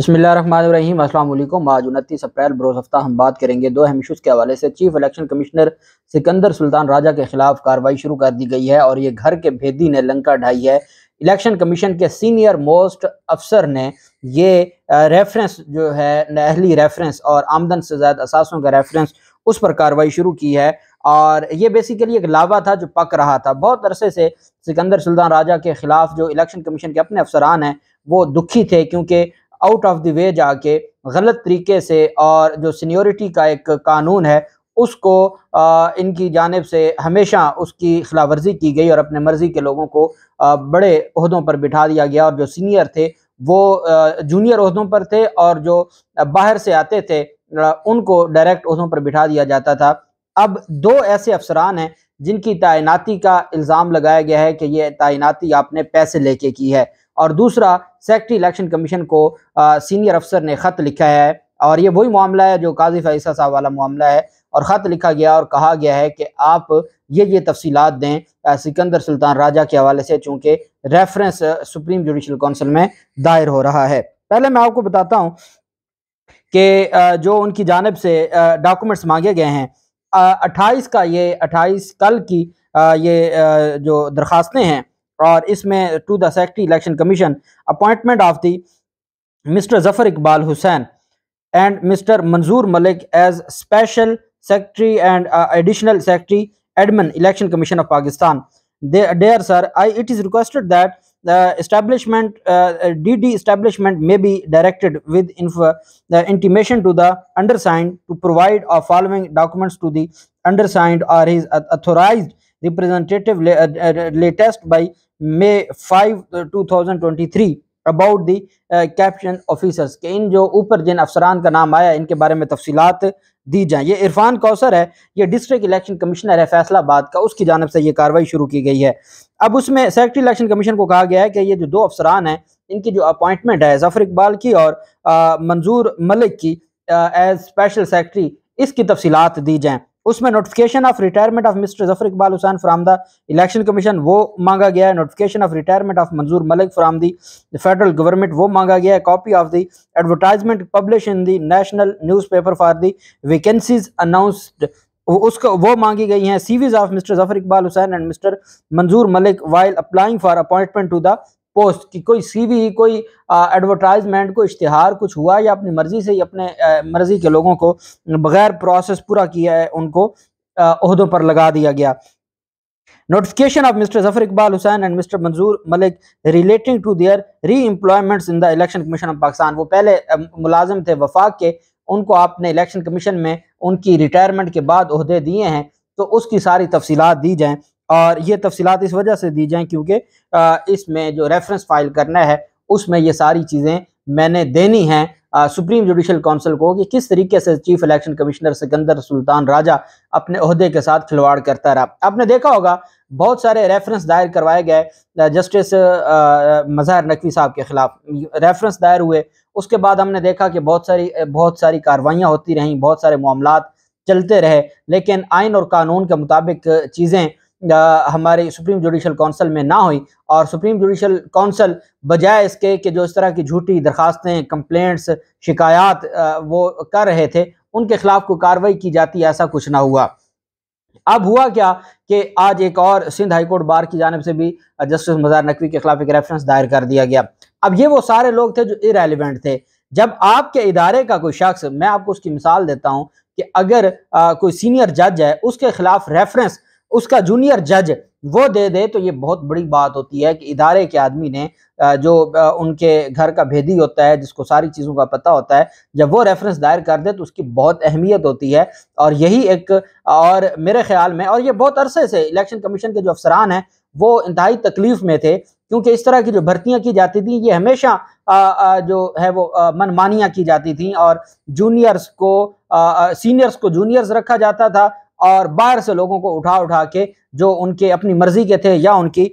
बसमिलीम अल्लाम आज उनतीस अप्रैल बरोज़ हफ्ता हम बात करेंगे दो इशूज़ के हवाले से chief election commissioner Sikandar Sultan Raja के खिलाफ कार्रवाई शुरू कर दी गई है और ये घर के भेदी ने लंका ढाई है इलेक्शन कमीशन के सीनियर मोस्ट अफसर ने ये रेफरेंस जो है नहली रेफरेंस और आमदन से ज़्यादा असासों का रेफरेंस उस पर कार्रवाई शुरू की है और ये बेसिकली एक लावा था जो पक रहा था बहुत अरसे से सिकंदर सुल्तान राजा के ख़िलाफ़ जो इलेक्शन कमीशन के अपने अफसरान हैं वो दुखी थे क्योंकि आउट ऑफ द वे जाके गलत तरीके से और जो सीनियोरिटी का एक कानून है उसको आ, इनकी जानब से हमेशा उसकी खिलाफ वर्जी की गई और अपने मर्ज़ी के लोगों को आ, बड़े अहदों पर बिठा दिया गया और जो सीनियर थे वो जूनियर अहदों पर थे और जो बाहर से आते थे उनको डायरेक्ट अहदों पर बिठा दिया जाता था अब दो ऐसे अफसरान हैं जिनकी तैनाती का इल्ज़ाम लगाया गया है कि ये तैनाती आपने पैसे लेके की है और दूसरा सेक्रेटरी इलेक्शन कमीशन को आ, सीनियर अफसर ने ख़त लिखा है और ये वही मामला है जो काजी फैसा साहब वाला मामला है और ख़त लिखा गया और कहा गया है कि आप ये ये तफसीलात दें सिकंदर सुल्तान राजा के हवाले से चूँकि रेफरेंस सुप्रीम जुडिशल काउंसिल में दायर हो रहा है पहले मैं आपको बताता हूँ कि जो उनकी जानब से डॉक्यूमेंट्स मांगे गए हैं अट्ठाईस का ये अट्ठाईस कल की ये जो दरखास्तें हैं और to the Secretary Election Commission, appointment of the Mr. Zafar Iqbal Hussain and Mr. Manzoor Malik as Special Secretary and uh, Additional Secretary Admin Election Commission of Pakistan. They, dear sir, it is requested that the establishment, uh, DD establishment may be directed with uh, the intimation to the undersigned to provide or uh, following documents to the undersigned or his authorized representative latest by May 5 2023 about the caption officers కే ఇన్ జో اوپر జన్ افسరన్ కా నామ ఆయా in కే బారే మే తఫసీలాత్ دی జాయే యే ఇర్ఫాన్ కౌసర్ హై యే డిస్ట్రిక్ ఎలక్షన్ కమిషనర్ హై ఫైసలాబాద్ కా ఉస్ కి జానబ్ సే యే కార్వాయి షురూ కి గయీ హై అబ్ ఉస్ మే سیکریٹری ఎలక్షన్ కమిషన్ కో కహా గయా హై కే యే జో దో افسరన్ హై ఇన్ కే జో అపాయింట్మెంట్ హై అజఫర్ ఇక్బాల్ కి ఔర్ మన్జూర్ మల్క్ కి అస్ స్పెషల్ సెక్రటరీ ఇస్ కి తఫసీలాత్ دی జాయే उसमें notification of retirement of mister Zafar Iqbal Hussain from the election commission वो मांगा गया है notification of retirement of Manzoor Malik from the federal government वो मांगा गया है copy of the advertisement publish in the national newspaper for the vacancies announced उसको वो मांगी गई हैं CVs of mister Zafar Iqbal Hussain and mister Manzoor Malik while applying for appointment to the post की कोई सीवी कोई एडवर्टाइजमेंट कोई इश्तहार कुछ हुआ या अपनी मर्ज़ी से ही अपने मर्ज़ी के लोगों को बगैर प्रोसेस पूरा किया है उनको अहदों पर लगा दिया गया notification of mister Zafar Iqbal Hussain and mister Manzoor Malik relating to their re employments in the election commission of Pakistan वो पहले मुलाजिम थे वफाक के उनको आपने इलेक्शन कमीशन में उनकी रिटायरमेंट के बाद अहदे दिए हैं तो उसकी सारी तफसीत दी जाएँ और ये तफसीत इस वजह से दी जाएँ क्योंकि इसमें जो रेफरेंस फाइल करना है उसमें ये सारी चीज़ें मैंने देनी हैं सुप्रीम जुडिशल काउंसिल को कि किस तरीके से chief election commissioner Sikandar Sultan Raja अपने अहदे के साथ खिलवाड़ करता रहा आपने देखा होगा बहुत सारे रेफरेंस दायर करवाए गए जस्टिस मजहर नकवी साहब के खिलाफ रेफरेंस दायर हुए उसके बाद हमने देखा कि बहुत सारी बहुत सारी कार्रवाइयाँ होती रहीं बहुत सारे मामला चलते रहे लेकिन आइन और कानून के मुताबिक चीज़ें हमारे सुप्रीम जुडिशल कौंसल में ना हुई और सुप्रीम जुडिशल कौंसल बजाय इसके कि जो इस तरह की झूठी दरखास्तें कंप्लेंट्स शिकायत वो कर रहे थे उनके खिलाफ को कार्रवाई की जाती ऐसा कुछ ना हुआ अब हुआ क्या कि आज एक और सिंध हाईकोर्ट बार की जानब से भी जस्टिस मजार नकवी के खिलाफ एक रेफरेंस दायर कर दिया गया अब ये वो सारे लोग थे जो इरेलीवेंट थे जब आपके इदारे का कोई शख्स मैं आपको उसकी मिसाल देता हूं कि अगर आ, कोई सीनियर जज है उसके खिलाफ रेफरेंस उसका जूनियर जज वो दे दे तो ये बहुत बड़ी बात होती है कि इदारे के आदमी ने जो उनके घर का भेदी होता है जिसको सारी चीज़ों का पता होता है जब वो रेफरेंस दायर कर दे तो उसकी बहुत अहमियत होती है और यही एक और मेरे ख्याल में और ये बहुत अरसे से इलेक्शन कमीशन के जो अफसरान हैं वो इंतहाई तकलीफ़ में थे क्योंकि इस तरह की जो भर्तियां की जाती थी ये हमेशा आ, आ, जो है वो मनमानियाँ की जाती थी और जूनियर्स को आ, सीनियर्स को जूनियर्स रखा जाता था और बाहर से लोगों को उठा उठा के जो उनके अपनी मर्जी के थे या उनकी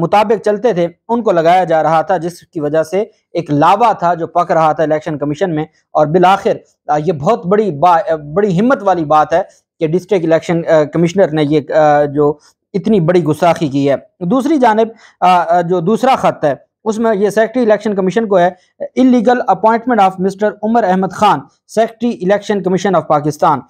मुताबिक चलते थे उनको लगाया जा रहा था जिसकी वजह से एक लावा था जो पक रहा था इलेक्शन कमीशन में और बिल आखिर ये बहुत बड़ी बड़ी हिम्मत वाली बात है कि डिस्ट्रिक्ट इलेक्शन कमिश्नर ने ये जो इतनी बड़ी गुस्साखी की है दूसरी जानब जो दूसरा ख़त है उसमें ये सेक्रेटरी इलेक्शन कमीशन को है illegal appointment of mister Umar Ahmad Khan secretary election commission of Pakistan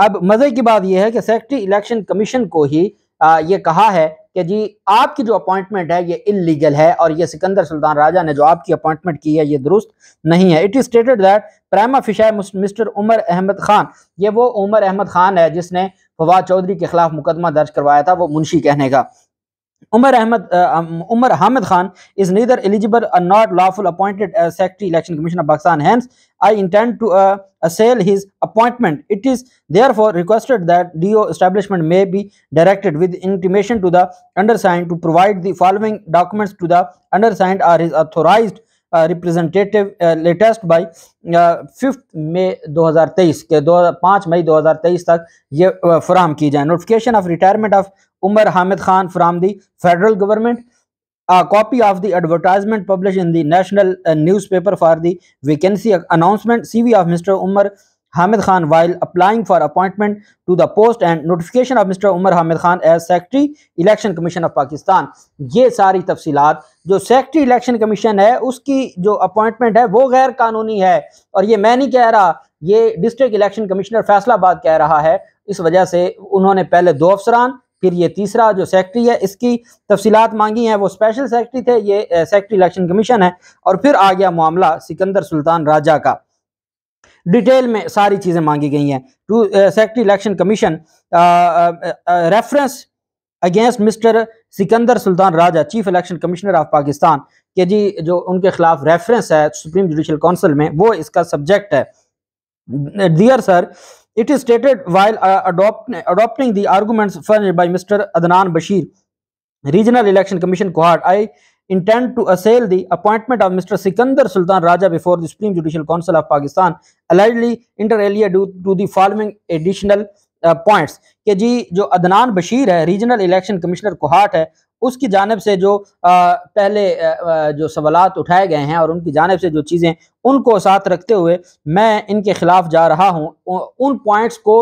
अब मजे की बात यह है कि सेक्रेटरी इलेक्शन कमीशन को ही यह ये कहा है कि जी आपकी जो अपॉइंटमेंट है ये इलीगल है और ये सिकंदर सुल्तान राजा ने जो आपकी अपॉइंटमेंट की है ये दुरुस्त नहीं है it is stated that prima facie mister Umar Ahmad Khan ये वो उमर अहमद खान है जिसने फवाद चौधरी के खिलाफ मुकदमा दर्ज करवाया था वो मुंशी कहने का Umar Ahmed uh, um, Umar Hamid Khan is neither eligible or not lawful appointed as uh, Secretary Election Commission of Pakistan. Hence, I intend to uh, assail his appointment. It is therefore requested that DO establishment may be directed with intimation to the undersigned to provide the following documents to the undersigned or his authorized uh, representative uh, latest by uh, fifth May 2023 के दो पाँच मई 2023 तक ये uh, फराम की जाए Notification of retirement of Umar Hamid Khan from the federal government. A copy of the advertisement published in the national uh, newspaper for the vacancy announcement CV of Mr. Umar Hamid Khan while applying for appointment to the post and notification of Mr. Umar Hamid Khan as Secretary Election Commission of Pakistan. ये सारी तफसीलात जो secretary election commission है उसकी जो appointment है वो गैर कानूनी है और ये मैं नहीं कह रहा ये डिस्ट्रिक्ट इलेक्शन कमिश्नर फैसलाबाद कह रहा है इस वजह से उन्होंने पहले दो अफसरान फिर ये तीसरा जो सेक्रेटरी है इसकी तफसीत मांगी हैं वो स्पेशल सेक्रेटरी थे ये सेक्रेटरी इलेक्शन कमीशन है और फिर आ गया मामला सिकंदर सुल्तान राजा का डिटेल में सारी चीज़ें मांगी गई हैं to secretary election commission reference against mister Sikandar Sultan Raja chief election commissioner of Pakistan के जी जो उनके खिलाफ रेफरेंस है सुप्रीम जुडिशल काउंसिल में वो इसका सब्जेक्ट है dear sir It is stated while uh, adopt, adopting the arguments furnished by Mr. Adnan Bashir, Regional Election Commission Kohart, I intend to assail the appointment of Mr. Sikandar Sultan Raja before the Supreme Judicial Council of Pakistan, allegedly inter alia due to the following additional points uh, कि जी जो अदनान बशीर है regional election commissioner Kohat है उसकी जानब से जो पहले जो सवालत उठाए गए हैं और उनकी जानब से जो चीज़ें उनको साथ रखते हुए मैं इनके ख़िलाफ़ जा रहा हूँ उन पॉइंट्स को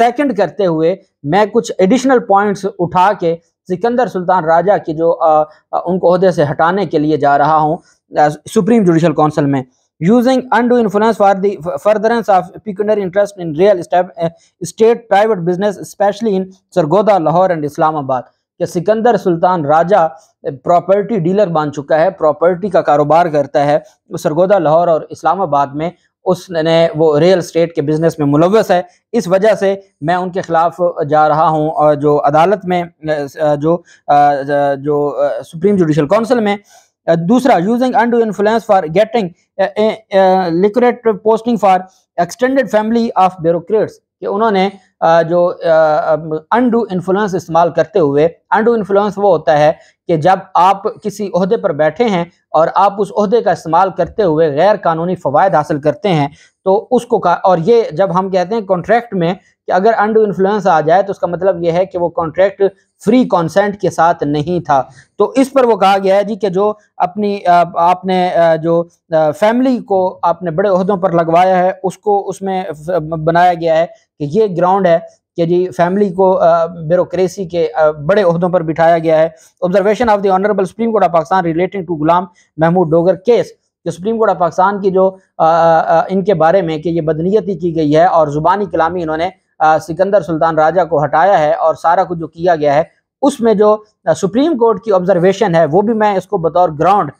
सेकंड करते हुए मैं कुछ एडिशनल पॉइंट्स उठा के सिकंदर सुल्तान राजा की जो आ, आ, उनको अहदे से हटाने के लिए जा रहा हूँ सुप्रीम जुडिशल काउंसिल में using undue influence for the furtherance of pecuniary interest in real estate private business specially in Sargodha Lahore and Islamabad कि सिकंदर सुल्तान राजा प्रॉपर्टी डीलर बन चुका है प्रॉपर्टी का कारोबार करता है सरगोदा लाहौर और इस्लामाबाद में उसने वो रियल स्टेट के बिजनेस में मुलवस है इस वजह से मैं उनके ख़िलाफ़ जा रहा हूँ और जो अदालत में जो जो सुप्रीम जुडिशल काउंसिल में दूसरा using undue influence for getting lucrative posting for extended family of bureaucrats कि उन्होंने जो अनडू इन्फ्लुएंस इस्तेमाल करते हुए अनडू इन्फ्लुएंस वो होता है कि जब आप किसी अहदे पर बैठे हैं और आप उस अहदे का इस्तेमाल करते हुए गैर कानूनी फवायद हासिल करते हैं तो उसको का और ये जब हम कहते हैं कॉन्ट्रैक्ट में कि अगर अंडू इन्फ्लुएंस आ जाए तो उसका मतलब यह है कि वो कॉन्ट्रैक्ट फ्री कॉन्सेंट के साथ नहीं था तो इस पर वो कहा गया है जी कि जो अपनी आपने जो फैमिली को आपने बड़े अहदों पर लगवाया है उसको उसमें बनाया गया है कि ये ग्राउंड है कि जी फैमिली को ब्यूरोसी के बड़े अहदों पर बिठाया गया है observation of the honourable supreme court of Pakistan relating to Ghulam Mahmood Dogar case जो सुप्रीम कोर्ट ऑफ पाकिस्तान की जो आ, आ, इनके बारे में कि ये बदनीयती की गई है और ज़ुबानी कलामी इन्होंने सिकंदर सुल्तान राजा को हटाया है और सारा कुछ जो किया गया है उसमें जो सुप्रीम कोर्ट की ऑब्जर्वेशन है वो भी मैं इसको बतौर ग्राउंड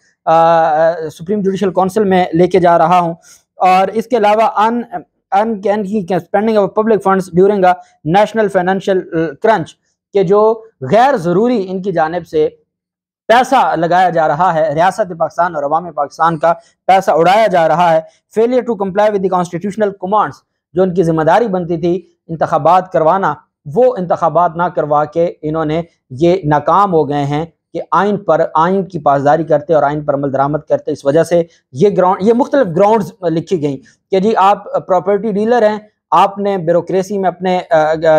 सुप्रीम जुडिशल काउंसिल में लेके जा रहा हूँ और इसके अलावा un un spending of public funds during a national financial crunch के जो गैर ज़रूरी इनकी जानब से पैसा लगाया जा रहा है रियासत पाकिस्तान और अवाम पाकिस्तान का पैसा उड़ाया जा रहा है failure to comply with constitutional commands जो उनकी जिम्मेदारी बनती थी इंतबात करवाना वो इंतबात ना करवा के इन्होंने ये नाकाम हो गए हैं कि आइन पर आइन की पासदारी करते और आइन पर अमल दरामद करते इस वजह से ये ग्राउंड ये मुख्तलिफ ग्राउंड लिखी गई कि जी आप प्रॉपर्टी डीलर हैं आपने ब्यूरोसी में अपने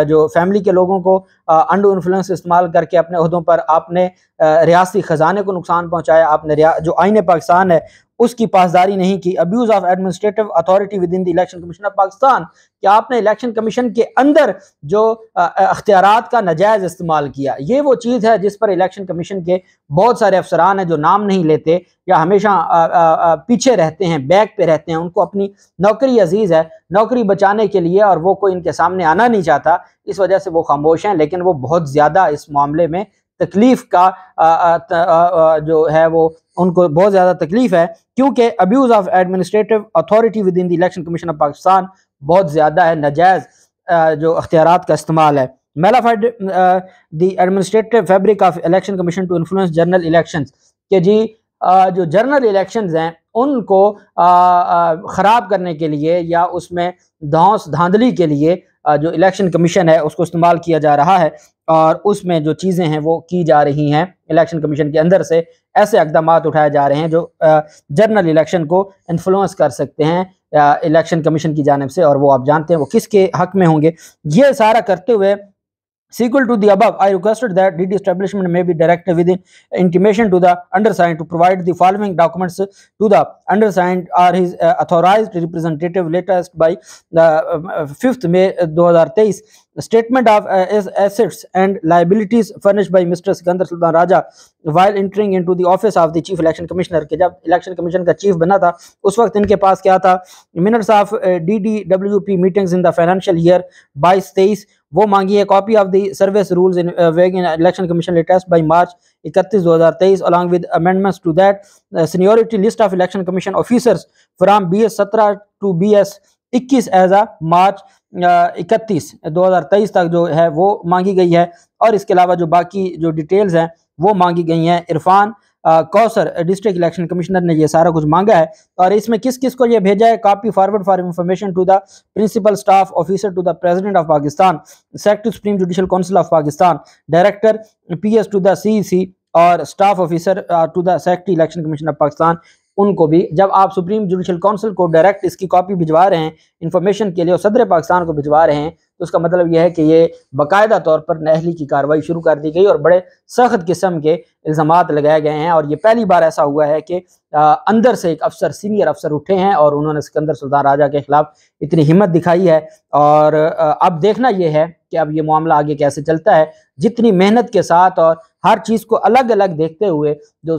जो फैमिली के लोगों को अंडो इन्फ्लुएंस इस्तेमाल करके अपने अहदों पर आपने रियासी ख़जाने को नुकसान पहुँचाया आपने जो आइन पाकिस्तान है उसकी पासदारी नहीं की abuse of administrative authority within the election commission of Pakistan कि आपने इलेक्शन कमीशन के अंदर जो अख्तियार का नजायज़ इस्तेमाल किया ये वो चीज़ है जिस पर इलेक्शन कमीशन के बहुत सारे अफसरान हैं जो नाम नहीं लेते या हमेशा आ, आ, आ, पीछे रहते हैं बैक पे रहते हैं उनको अपनी नौकरी अजीज़ है नौकरी बचाने के लिए और वो कोई इनके सामने आना नहीं चाहता इस वजह से वो खामोश हैं लेकिन वो बहुत ज़्यादा इस मामले में तकलीफ का आ, आ, आ, जो है वो उनको बहुत ज़्यादा तकलीफ है क्योंकि abuse of administrative authority within the election commission of Pakistan बहुत ज़्यादा है नजायज़ जो अख्तियार का इस्तेमाल है mala fide the administrative fabric of election commission to influence general election के जी जो जनरल इलेक्शंस हैं उनको ख़राब करने के लिए या उसमें धौस धांधली के लिए जो इलेक्शन कमीशन है उसको इस्तेमाल किया जा रहा है और उसमें जो चीज़ें हैं वो की जा रही हैं इलेक्शन कमीशन के अंदर से ऐसे इकदाम उठाए जा रहे हैं जो जनरल इलेक्शन को इन्फ्लुएंस कर सकते हैं इलेक्शन कमीशन की जानब से और वो आप जानते हैं वो किसके हक में होंगे ये सारा करते हुए sequel to the I requested that D D establishment may be direct with in intimation to the undersigned to provide the following documents to the undersigned or his authorised representative latest by fifth May दो हज़ार तेईस statement of uh, assets and liabilities furnished by Mr. Sikandar Sultan Raja while entering into the office of the chief election commissioner के जब election commission का chief बना था उस वक्त इनके पास क्या था minutes of uh, DDWP meetings in the financial year 22 23 वो मांगी है copy of the service rules in election commission latest by March 31 2023 along with amendments to that seniority list of election commission officers from BS 17 to BS 21 as a March इकतीस दो हज़ार तेईस तक जो है वो मांगी गई है और इसके अलावा जो बाकी जो डिटेल्स हैं वो मांगी गई हैं Irfan Kausar district election commissioner ने ये सारा कुछ मांगा है और इसमें किस किस को ये भेजा है copy forward for information to the principal staff officer to the president of Pakistan sector supreme judicial council of Pakistan director P S to the C और staff officer to the secretary election commission of Pakistan उनको भी जब आप supreme judicial council को direct इसकी copy भिजवा रहे हैं इन्फॉर्मेशन के लिए और सदर पाकिस्तान को भिजवा रहे हैं तो उसका मतलब यह है कि ये बाकायदा तौर पर नहली की कार्रवाई शुरू कर दी गई और बड़े सख्त किस्म के इल्ज़ाम लगाए गए हैं और ये पहली बार ऐसा हुआ है कि अंदर से एक अफसर सीनियर अफसर उठे हैं और उन्होंने सिकंदर सुल्तान राजा के खिलाफ इतनी हिम्मत दिखाई है और अब देखना यह है कि अब ये मामला आगे कैसे चलता है जितनी मेहनत के साथ और हर चीज़ को अलग अलग देखते हुए जो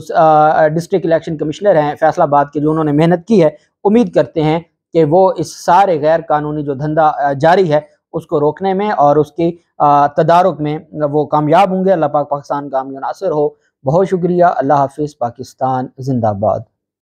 डिस्ट्रिक्ट इलेक्शन कमिश्नर हैं फैसलाबाद के जो उन्होंने मेहनत की है उम्मीद करते हैं कि वो इस सारे गैर कानूनी जो धंधा जारी है उसको रोकने में और उसकी तदारक में वो कामयाब होंगे अल्लाह पाक पाकिस्तान का मुनासर हो बहुत शुक्रिया अल्लाह हाफिज़ पाकिस्तान जिंदाबाद